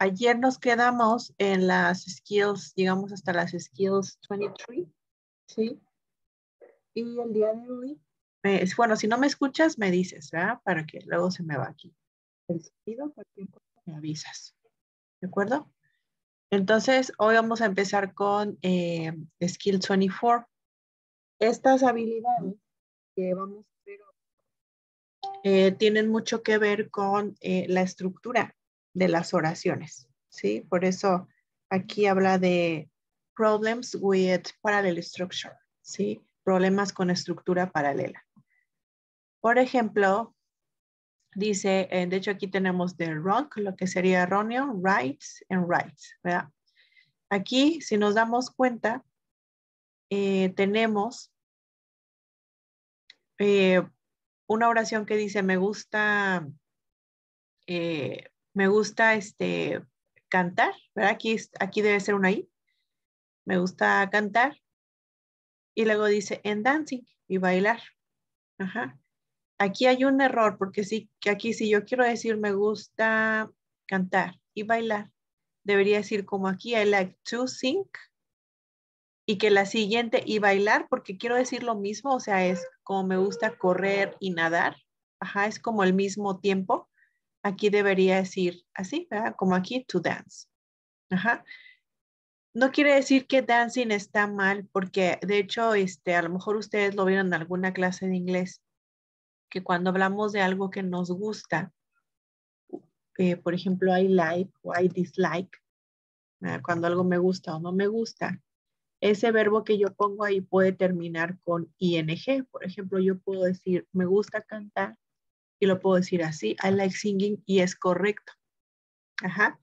ayer nos quedamos en las skills, llegamos hasta las skills 23, ¿sí? Y el día de hoy, bueno, si no me escuchas, me dices, ¿verdad? Para que luego se me va aquí. El sentido? me avisas. ¿De acuerdo? Entonces, hoy vamos a empezar con eh, Skills Skill 24. Estas habilidades que vamos a ver eh, tienen mucho que ver con eh, la estructura de las oraciones, ¿sí? Por eso aquí habla de problems with parallel structure, ¿sí? Problemas con estructura paralela. Por ejemplo, dice, eh, de hecho aquí tenemos de wrong, lo que sería erróneo, rights and rights, ¿verdad? Aquí, si nos damos cuenta, eh, tenemos eh, una oración que dice, me gusta me gusta este, cantar, ¿verdad? Aquí, aquí debe ser una I. Me gusta cantar. Y luego dice en dancing y bailar. Ajá. Aquí hay un error porque que aquí si yo quiero decir me gusta cantar y bailar, debería decir como aquí, I like to sing. Y que la siguiente, y bailar, porque quiero decir lo mismo, o sea, es como me gusta correr y nadar. Ajá, es como el mismo tiempo. Aquí debería decir así, ¿verdad? Como aquí, to dance. Ajá. No quiere decir que dancing está mal, porque de hecho, este, a lo mejor ustedes lo vieron en alguna clase de inglés, que cuando hablamos de algo que nos gusta, eh, por ejemplo, I like o I dislike, cuando algo me gusta o no me gusta, ese verbo que yo pongo ahí puede terminar con ing. Por ejemplo, yo puedo decir, me gusta cantar y lo puedo decir así, I like singing y es correcto. Ajá.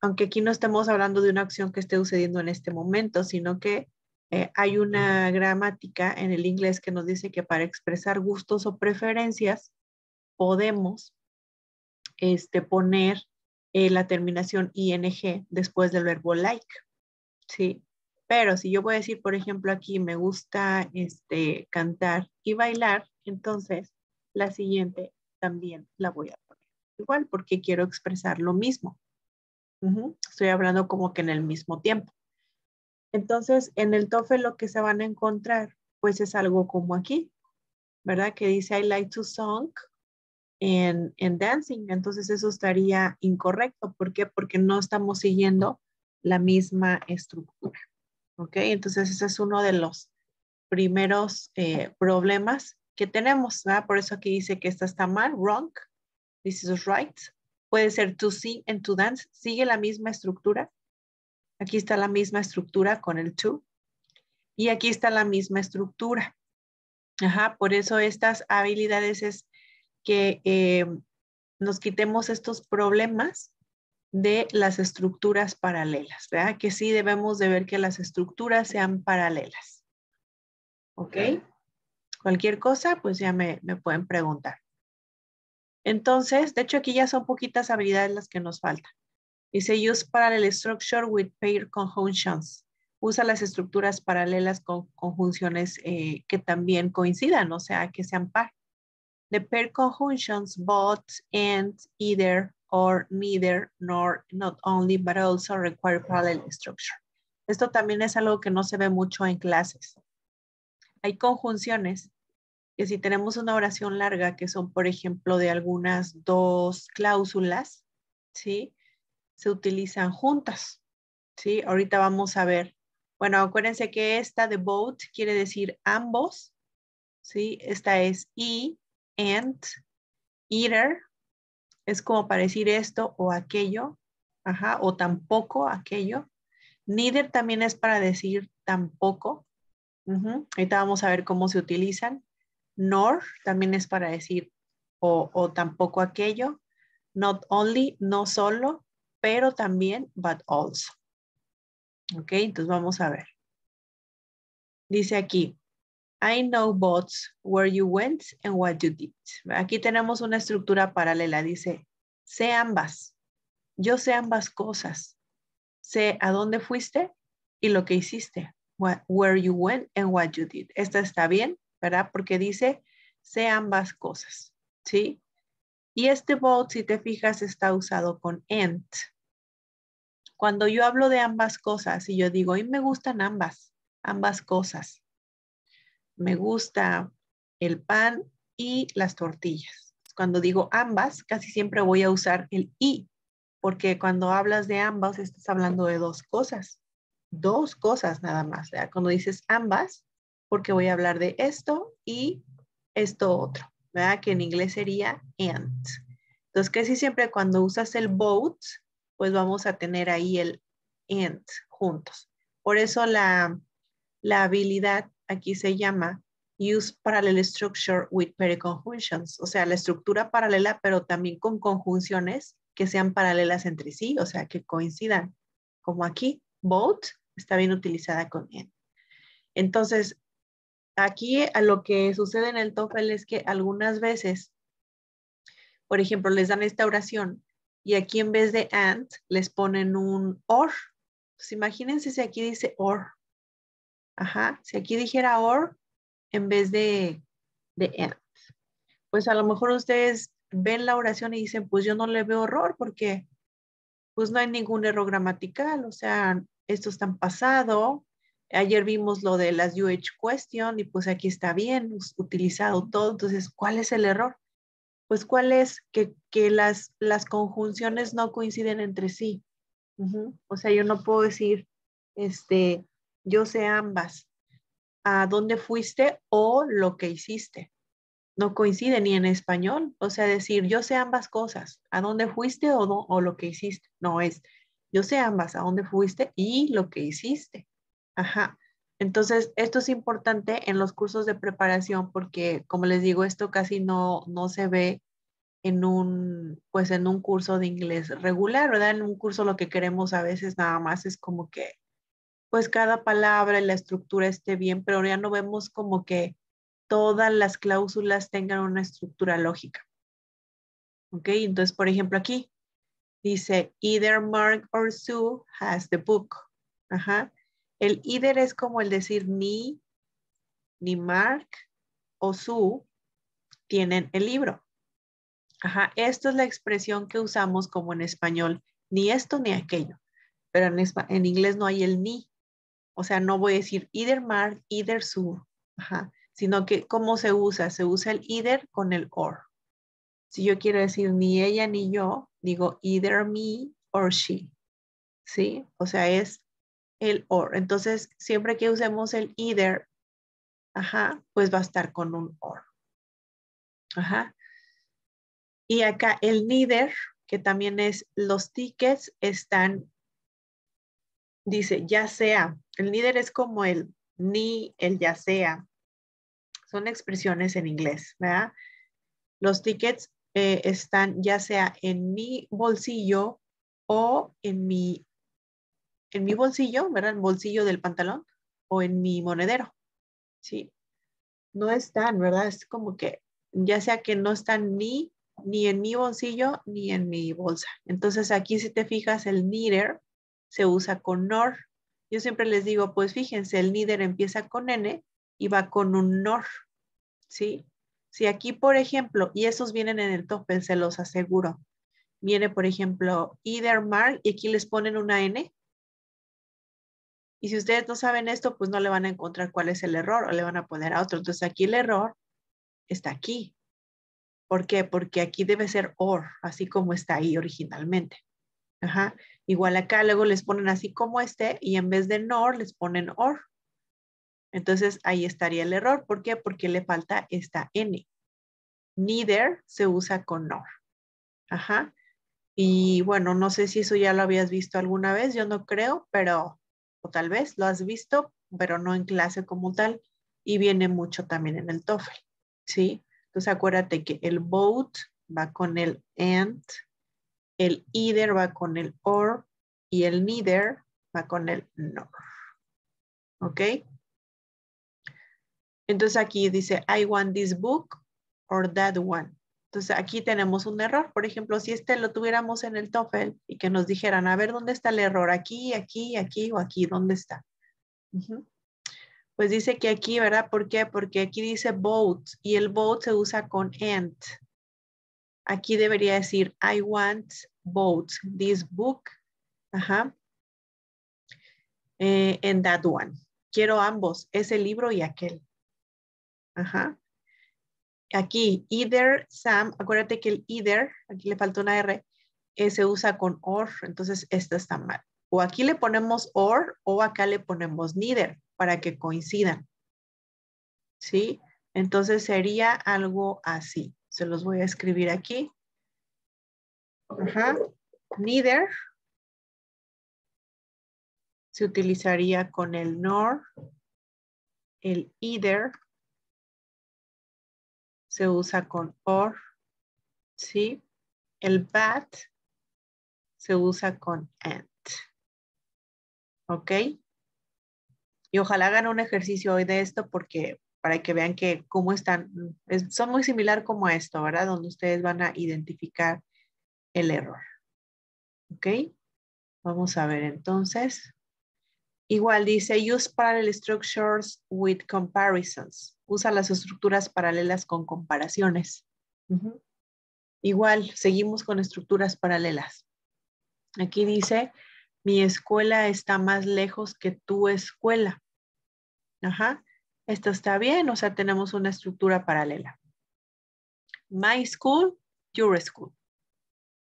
Aunque aquí no estamos hablando de una acción que esté sucediendo en este momento, sino que eh, hay una gramática en el inglés que nos dice que para expresar gustos o preferencias podemos este, poner eh, la terminación ing después del verbo like. Sí, pero si yo voy a decir, por ejemplo, aquí me gusta este, cantar y bailar, entonces la siguiente también la voy a poner igual porque quiero expresar lo mismo. Estoy hablando como que en el mismo tiempo. Entonces, en el TOEFL lo que se van a encontrar, pues es algo como aquí, ¿verdad? Que dice I like to song en, dancing. Entonces, eso estaría incorrecto. ¿Por qué? Porque no estamos siguiendo la misma estructura. ¿Ok? Entonces, ese es uno de los primeros eh, problemas que tenemos, ¿verdad? Por eso aquí dice que esta está mal, wrong, this is right. Puede ser to see and to dance, sigue la misma estructura. Aquí está la misma estructura con el to. Y aquí está la misma estructura. Ajá, por eso estas habilidades es que eh, nos quitemos estos problemas de las estructuras paralelas, ¿verdad? Que sí debemos de ver que las estructuras sean paralelas. ¿Ok? Cualquier cosa, pues ya me, pueden preguntar. Entonces, de hecho aquí ya son poquitas habilidades las que nos faltan. Dice use parallel structure with pair conjunctions. Usa las estructuras paralelas con conjunciones eh, que también coincidan, o sea, que sean par. The pair conjunctions both and either or neither nor not only but also require parallel structure. Esto también es algo que no se ve mucho en clases hay conjunciones que si tenemos una oración larga, que son, por ejemplo, de algunas dos cláusulas, ¿sí? Se utilizan juntas, ¿sí? Ahorita vamos a ver. Bueno, acuérdense que esta de both quiere decir ambos, ¿sí? Esta es y, and, either, es como para decir esto o aquello, ajá, o tampoco aquello. Neither también es para decir tampoco, Ahorita vamos a ver cómo se utilizan. Nor también es para decir o, tampoco aquello. Not only, no solo, pero también, but also. Ok, entonces vamos a ver. Dice aquí, I know both where you went and what you did. Aquí tenemos una estructura paralela. Dice, sé ambas. Yo sé ambas cosas. Sé a dónde fuiste y lo que hiciste where you went and what you did. Esta está bien, ¿verdad? Porque dice, sé ambas cosas, ¿sí? Y este both, si te fijas, está usado con and. Cuando yo hablo de ambas cosas y yo digo, y me gustan ambas, ambas cosas. Me gusta el pan y las tortillas. Cuando digo ambas, casi siempre voy a usar el y, porque cuando hablas de ambas, estás hablando de dos cosas dos cosas nada más, Cuando dices ambas, porque voy a hablar de esto y esto otro, ¿verdad? Que en inglés sería and. Entonces, casi siempre cuando usas el both, pues vamos a tener ahí el and juntos. Por eso la, la habilidad aquí se llama use parallel structure with periconjunctions, o sea, la estructura paralela, pero también con conjunciones que sean paralelas entre sí, o sea, que coincidan, como aquí, both está bien utilizada con N. Entonces, aquí a lo que sucede en el TOEFL es que algunas veces, por ejemplo, les dan esta oración y aquí en vez de and les ponen un or. Pues imagínense si aquí dice or. Ajá, si aquí dijera or en vez de, and. Pues a lo mejor ustedes ven la oración y dicen, pues yo no le veo error porque pues no hay ningún error gramatical, o sea, estos tan pasado. Ayer vimos lo de las UH question y pues aquí está bien utilizado todo. Entonces, ¿cuál es el error? Pues cuál es que, las, las conjunciones no coinciden entre sí. O sea, yo no puedo decir, este, yo sé ambas, a dónde fuiste o lo que hiciste. No coincide ni en español. O sea, decir, yo sé ambas cosas, a dónde fuiste o, no, o lo que hiciste. No es, yo sé ambas, a dónde fuiste y lo que hiciste. Ajá. Entonces, esto es importante en los cursos de preparación porque, como les digo, esto casi no, se ve en un, pues en un curso de inglés regular, ¿verdad? En un curso lo que queremos a veces nada más es como que, pues cada palabra y la estructura esté bien, pero ya no vemos como que todas las cláusulas tengan una estructura lógica. ¿Ok? Entonces, por ejemplo, aquí, Dice, either Mark or Sue has the book. Ajá. El either es como el decir ni, ni Mark o Sue tienen el libro. Ajá. Esto es la expresión que usamos como en español, ni esto ni aquello. Pero en, inglés no hay el ni. O sea, no voy a decir either Mark, either Sue. Ajá. Sino que, ¿cómo se usa? Se usa el either con el or. Si yo quiero decir ni ella ni yo, digo either me or she. ¿Sí? O sea, es el or. Entonces, siempre que usemos el either, ajá, pues va a estar con un or. Ajá. Y acá el neither, que también es los tickets están, dice, ya sea. El neither es como el ni, el ya sea. Son expresiones en inglés, ¿verdad? Los tickets eh, están ya sea en mi bolsillo o en mi, en mi bolsillo, ¿verdad? El bolsillo del pantalón o en mi monedero, ¿sí? No están, ¿verdad? Es como que ya sea que no están ni, ni en mi bolsillo ni en mi bolsa. Entonces aquí si te fijas el neither se usa con nor. Yo siempre les digo, pues fíjense, el neither empieza con n y va con un nor, ¿sí? Si aquí, por ejemplo, y esos vienen en el top, se los aseguro. Viene, por ejemplo, either mark y aquí les ponen una N. Y si ustedes no saben esto, pues no le van a encontrar cuál es el error o le van a poner a otro. Entonces aquí el error está aquí. ¿Por qué? Porque aquí debe ser or, así como está ahí originalmente. Igual acá luego les ponen así como este y en vez de nor les ponen or. Entonces ahí estaría el error. ¿Por qué? Porque le falta esta N. Neither se usa con nor. Ajá. Y bueno, no sé si eso ya lo habías visto alguna vez, yo no creo, pero o tal vez lo has visto, pero no en clase como tal. Y viene mucho también en el TOEFL, ¿sí? Entonces acuérdate que el both va con el and, el either va con el or y el neither va con el nor. ¿Ok? Entonces aquí dice, I want this book or that one. Entonces aquí tenemos un error. Por ejemplo, si este lo tuviéramos en el TOEFL y que nos dijeran, a ver, ¿dónde está el error? Aquí, aquí, aquí o aquí, ¿dónde está? Pues dice que aquí, ¿verdad? ¿Por qué? Porque aquí dice both y el both se usa con and. Aquí debería decir, I want both this book, ajá, eh, and that one. Quiero ambos, ese libro y aquel. Ajá. Aquí, either Sam, acuérdate que el either, aquí le falta una R, eh, se usa con or, entonces esta está mal. O aquí le ponemos or o acá le ponemos neither para que coincidan. ¿Sí? Entonces sería algo así. Se los voy a escribir aquí. Ajá. Neither se utilizaría con el nor, el either se usa con or, ¿sí? El bat se usa con and, ¿ok? Y ojalá hagan un ejercicio hoy de esto porque para que vean que cómo están, son muy similar como esto, ¿verdad? Donde ustedes van a identificar el error, ¿ok? Vamos a ver entonces. Igual dice, use parallel structures with comparisons usa las estructuras paralelas con comparaciones. Igual, seguimos con estructuras paralelas. Aquí dice, mi escuela está más lejos que tu escuela. Ajá, esto está bien, o sea, tenemos una estructura paralela. My school, your school.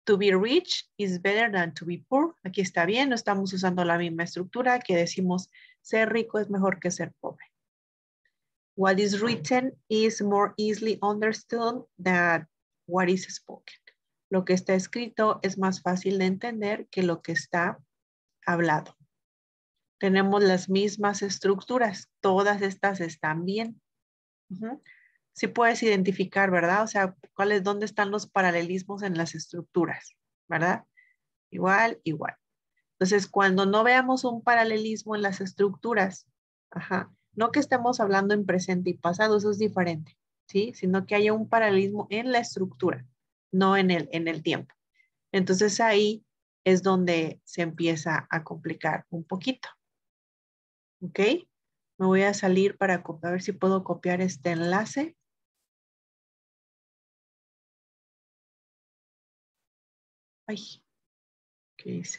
To be rich is better than to be poor. Aquí está bien, no estamos usando la misma estructura que decimos ser rico es mejor que ser pobre what is written is more easily understood than what is spoken. Lo que está escrito es más fácil de entender que lo que está hablado. Tenemos las mismas estructuras, todas estas están bien. Si puedes identificar, ¿verdad? O sea, ¿cuáles, dónde están los paralelismos en las estructuras, ¿verdad? Igual, igual. Entonces, cuando no veamos un paralelismo en las estructuras, ajá, no que estemos hablando en presente y pasado, eso es diferente, ¿sí? Sino que haya un paralelismo en la estructura, no en el, en el tiempo. Entonces ahí es donde se empieza a complicar un poquito. ¿Ok? Me voy a salir para a ver si puedo copiar este enlace. Ay, ¿qué hice?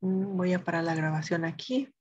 Mm, voy a parar la grabación aquí.